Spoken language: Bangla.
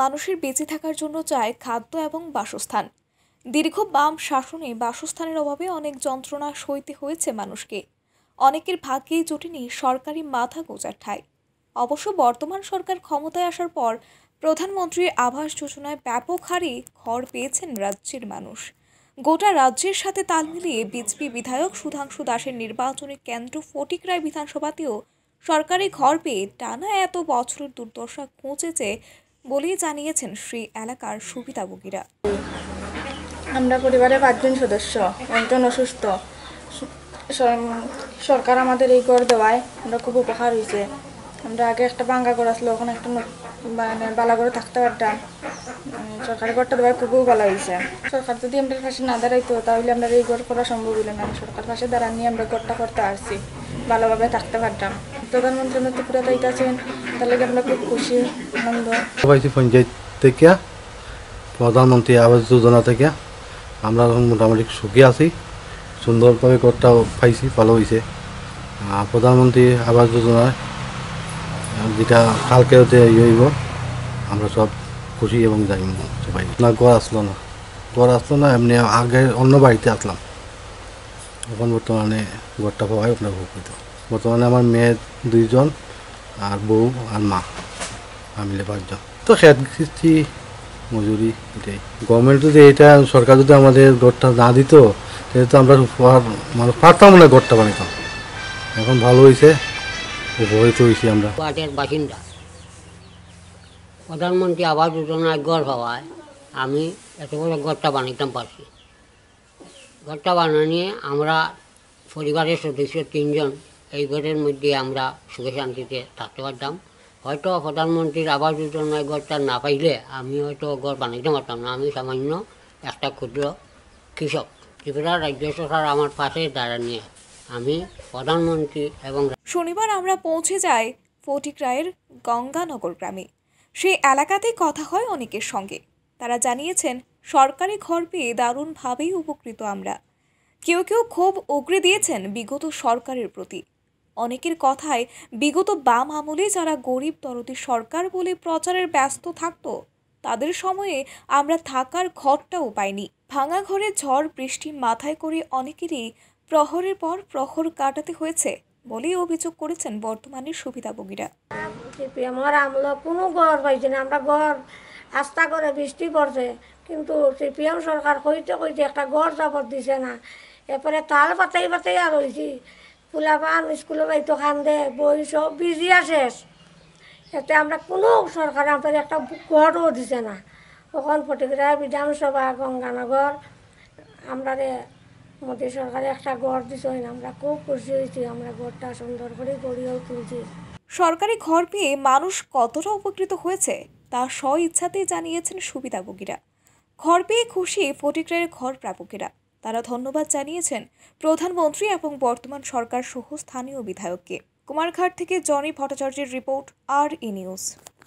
মানুষের বেঁচে থাকার জন্য চায় খাদ্য এবং বাসস্থান দীর্ঘ বাম শাসনে বাসস্থানের অভাবে অনেক যন্ত্রণা সইতে হয়েছে মানুষকে অনেকের ভাগ্যেই জটিনি সরকারি মাথা গোজার ঠাই অবশ্য বর্তমান সরকার ক্ষমতায় আসার পর প্রধানমন্ত্রীর আবাস যোজনায় ব্যাপক হারে ঘর পেয়েছেন রাজ্যের মানুষ গোটা রাজ্যের সাথে তাল মিলিয়ে বিজেপি বিধায়ক সুধাংশু দাসের নির্বাচনী কেন্দ্র ফটিকরায় বিধানসভাতেও সরকারি ঘর পেয়ে টানা এত বছরের দুর্দশা ঘুঁচেছে বলেই জানিয়েছেন সেই এলাকার সুবিধাভোগীরা আমরা পরিবারের পাঁচজন সদস্য একজন অসুস্থ সরকার আমাদের এই ঘর দেওয়ায় আমরা খুব উপকার হয়েছে আমরা আগে একটা বাঙ্গা ঘর আসলো ওখানে একটা মানে বালা ঘরে থাকতে পারতাম সরকারের ঘরটা দেওয়ায় খুবই ভালো হয়েছে সরকার যদি আমাদের পাশে না দাঁড়াইতো তাহলে আমরা এই ঘর করা সম্ভব হইল না সরকার পাশে দাঁড়ান নিয়ে আমরা ঘরটা করতে আসছি ভালোভাবে থাকতে পারতাম প্রধানমন্ত্রী আছেন তার লাগে আমরা খুব খুশি আনন্দ পঞ্চায়েত থেকে প্রধানমন্ত্রী আবাস যোজনা থেকে আমরা এখন মোটামুটি সুখী আছি সুন্দরভাবে করটা পাইছি ভালো হয়েছে প্রধানমন্ত্রী আবাস যোজনায় যেটা কালকে হতে ইয়েব আমরা সব খুশি এবং যাই সবাই না ঘর আসলো না ঘর আসলো না এমনি আগে অন্য বাড়িতে আসলাম এখন বর্তমানে ঘরটা পাওয়াই আপনার উপকৃত বর্তমানে আমার মেয়ে দুইজন আর বউ আর মা ফ্যামিলি পাঁচজন তো খেত কৃষি মজুরি এটাই গভর্নমেন্ট যদি এটা সরকার যদি আমাদের ঘরটা না দিত তাহলে তো আমরা মানুষ পারতাম না ঘরটা বানাতাম এখন ভালো হয়েছে উপকৃত হয়েছি আমরা বাসিন্দা প্রধানমন্ত্রী আবাস যোজনায় গড় হওয়ায় আমি এত বড় ঘরটা বানাইতাম পারছি ঘরটা বানানিয়ে আমরা পরিবারের সদস্য তিনজন এই ঘরের মধ্যে আমরা সুখে শান্তিতে থাকতে পারতাম হয়তো প্রধানমন্ত্রীর আবাস যোজনায় ঘরটা না পাইলে আমি হয়তো ঘর বানাইতে পারতাম না আমি সামান্য একটা ক্ষুদ্র কৃষক ত্রিপুরা রাজ্য সরকার আমার পাশে দাঁড়ানিয়ে আমি প্রধানমন্ত্রী এবং শনিবার আমরা পৌঁছে যাই রায়ের গঙ্গানগর গ্রামে সেই এলাকাতেই কথা হয় অনেকের সঙ্গে তারা জানিয়েছেন সরকারি ঘর পেয়ে দারুণভাবেই উপকৃত আমরা কেউ কেউ ক্ষোভ উগড়ে দিয়েছেন বিগত সরকারের প্রতি অনেকের কথায় বিগত বাম আমলে যারা গরিব তরতি সরকার বলে প্রচারের ব্যস্ত থাকত তাদের সময়ে আমরা থাকার ঘরটাও পাইনি ভাঙা ঘরে ঝড় বৃষ্টি মাথায় করে অনেকেরই প্রহরের পর প্রহর কাটাতে হয়েছে বলেই অভিযোগ করেছেন বর্তমানের সুবিধাভোগীরা আমার আমলা কোনো ঘর পাইছে না আমরা ঘর আস্থা করে বৃষ্টি পড়ছে কিন্তু সিপিএম সরকার হইতে হইতে একটা ঘর জবর দিছে না এরপরে তাল পাতাই পাতাই আর হয়েছি ফুলাবান স্কুলে বাড়িতে খান দে বই সব বিজিয়া শেষ এতে আমরা কোনো সরকার আমাদের একটা ঘরও দিছে না তখন ফটিগ্রাহ বিধানসভা গঙ্গানগর আমরা মোদী সরকারে একটা ঘর দিছে আমরা খুব খুশি হয়েছি আমরা ঘরটা সুন্দর করে গড়িয়েও তুলছি সরকারি ঘর পেয়ে মানুষ কতটা উপকৃত হয়েছে তা স্ব ইচ্ছাতেই জানিয়েছেন সুবিধাভোগীরা ঘর পেয়ে খুশি ফটিকরের ঘর প্রাপকেরা তারা ধন্যবাদ জানিয়েছেন প্রধানমন্ত্রী এবং বর্তমান সরকার সহ স্থানীয় বিধায়ককে কুমারঘাট থেকে জনি ভট্টাচার্যের রিপোর্ট আর ই নিউজ